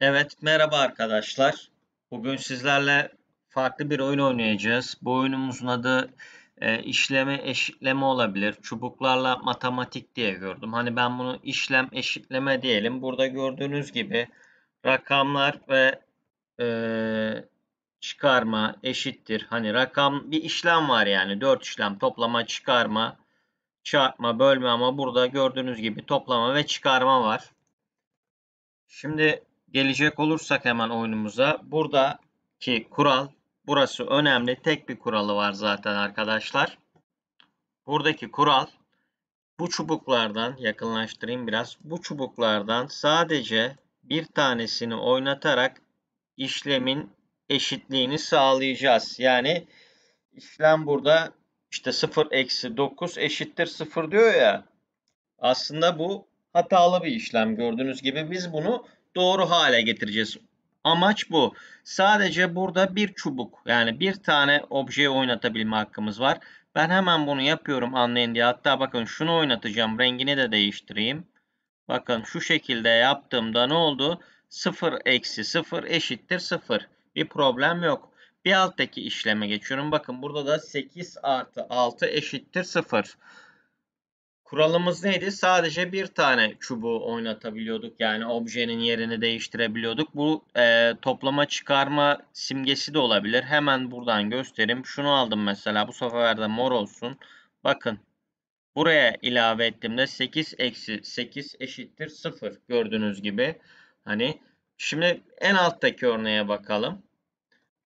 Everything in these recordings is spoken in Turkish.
Evet, merhaba arkadaşlar. Bugün sizlerle farklı bir oyun oynayacağız. Bu oyunumuzun adı e, işleme eşitleme olabilir. Çubuklarla matematik diye gördüm. Hani ben bunu işlem eşitleme diyelim. Burada gördüğünüz gibi rakamlar ve e, çıkarma eşittir. Hani rakam bir işlem var yani. 4 işlem toplama, çıkarma, çarpma, bölme ama burada gördüğünüz gibi toplama ve çıkarma var. Şimdi gelecek olursak hemen oyunumuza. Buradaki kural burası önemli. Tek bir kuralı var zaten arkadaşlar. Buradaki kural bu çubuklardan yakınlaştırayım biraz. Bu çubuklardan sadece bir tanesini oynatarak işlemin eşitliğini sağlayacağız. Yani işlem burada işte 0 eksi 9 eşittir 0 diyor ya. Aslında bu hatalı bir işlem gördüğünüz gibi. Biz bunu doğru hale getireceğiz. Amaç bu. Sadece burada bir çubuk yani bir tane objeyi oynatabilme hakkımız var. Ben hemen bunu yapıyorum anlayın diye. Hatta bakın şunu oynatacağım. Rengini de değiştireyim. Bakın şu şekilde yaptığımda ne oldu? 0 eksi 0 eşittir 0. Bir problem yok. Bir alttaki işleme geçiyorum. Bakın burada da 8 artı 6 eşittir 0. Kuralımız neydi? Sadece bir tane çubuğu oynatabiliyorduk. Yani objenin yerini değiştirebiliyorduk. Bu e, toplama çıkarma simgesi de olabilir. Hemen buradan göstereyim. Şunu aldım mesela. Bu sefer mor olsun. Bakın. Buraya ilave ettiğimde 8 eksi 8 eşittir 0. Gördüğünüz gibi. Hani şimdi en alttaki örneğe bakalım.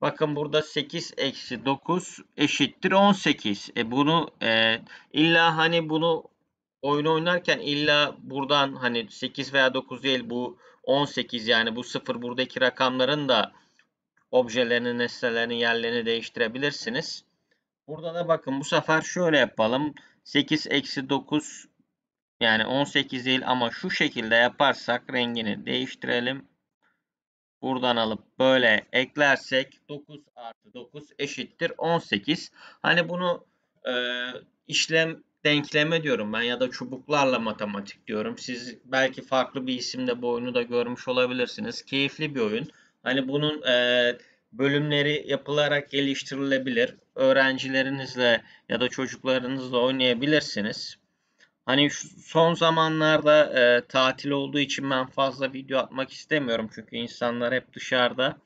Bakın burada 8 eksi 9 eşittir 18. E bunu e, illa hani bunu oyun oynarken illa buradan hani 8 veya 9 değil bu 18 yani bu 0 buradaki rakamların da objelerini, nesnelerini, yerlerini değiştirebilirsiniz. Burada da bakın bu sefer şöyle yapalım. 8 eksi 9 yani 18 değil ama şu şekilde yaparsak rengini değiştirelim. Buradan alıp böyle eklersek 9 artı 9 eşittir 18. Hani bunu e, işlem denkleme diyorum ben ya da çubuklarla matematik diyorum. Siz belki farklı bir isimde bu oyunu da görmüş olabilirsiniz. Keyifli bir oyun. Hani bunun e, bölümleri yapılarak geliştirilebilir. Öğrencilerinizle ya da çocuklarınızla oynayabilirsiniz. Hani şu son zamanlarda e, tatil olduğu için ben fazla video atmak istemiyorum. Çünkü insanlar hep dışarıda.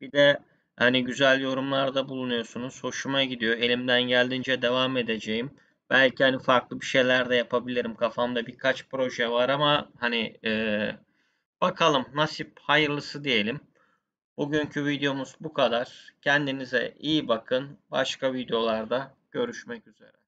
Bir de hani güzel yorumlarda bulunuyorsunuz. Hoşuma gidiyor. Elimden geldiğince devam edeceğim. Belki hani farklı bir şeyler de yapabilirim. Kafamda birkaç proje var ama hani e, bakalım nasip hayırlısı diyelim. Bugünkü videomuz bu kadar. Kendinize iyi bakın. Başka videolarda görüşmek üzere.